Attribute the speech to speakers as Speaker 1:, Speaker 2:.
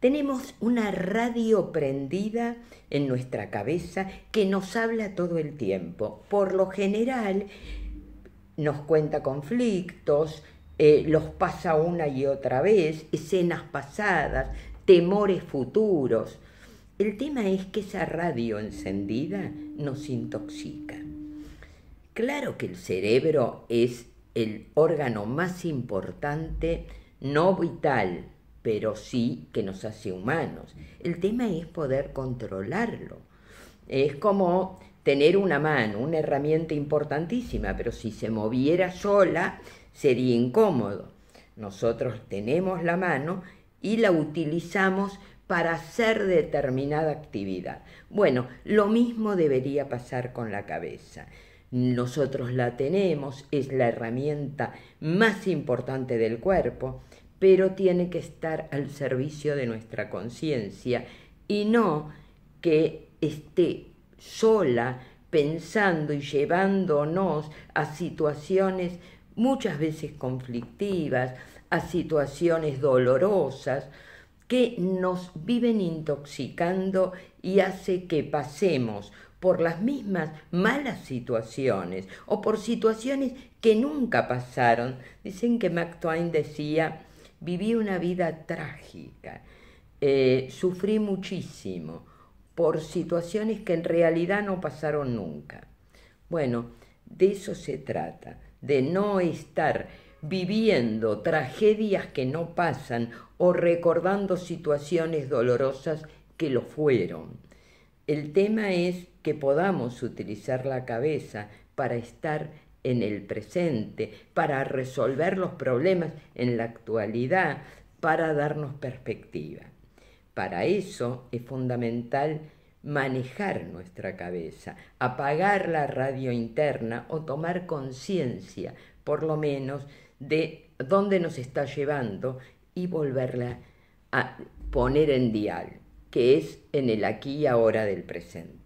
Speaker 1: Tenemos una radio prendida en nuestra cabeza que nos habla todo el tiempo. Por lo general nos cuenta conflictos, eh, los pasa una y otra vez, escenas pasadas, temores futuros. El tema es que esa radio encendida nos intoxica. Claro que el cerebro es el órgano más importante no vital pero sí que nos hace humanos. El tema es poder controlarlo. Es como tener una mano, una herramienta importantísima, pero si se moviera sola sería incómodo. Nosotros tenemos la mano y la utilizamos para hacer determinada actividad. Bueno, lo mismo debería pasar con la cabeza. Nosotros la tenemos, es la herramienta más importante del cuerpo, pero tiene que estar al servicio de nuestra conciencia y no que esté sola pensando y llevándonos a situaciones muchas veces conflictivas, a situaciones dolorosas que nos viven intoxicando y hace que pasemos por las mismas malas situaciones o por situaciones que nunca pasaron. Dicen que Twain decía Viví una vida trágica, eh, sufrí muchísimo por situaciones que en realidad no pasaron nunca. Bueno, de eso se trata, de no estar viviendo tragedias que no pasan o recordando situaciones dolorosas que lo fueron. El tema es que podamos utilizar la cabeza para estar en el presente, para resolver los problemas en la actualidad, para darnos perspectiva. Para eso es fundamental manejar nuestra cabeza, apagar la radio interna o tomar conciencia, por lo menos, de dónde nos está llevando y volverla a poner en dial, que es en el aquí y ahora del presente.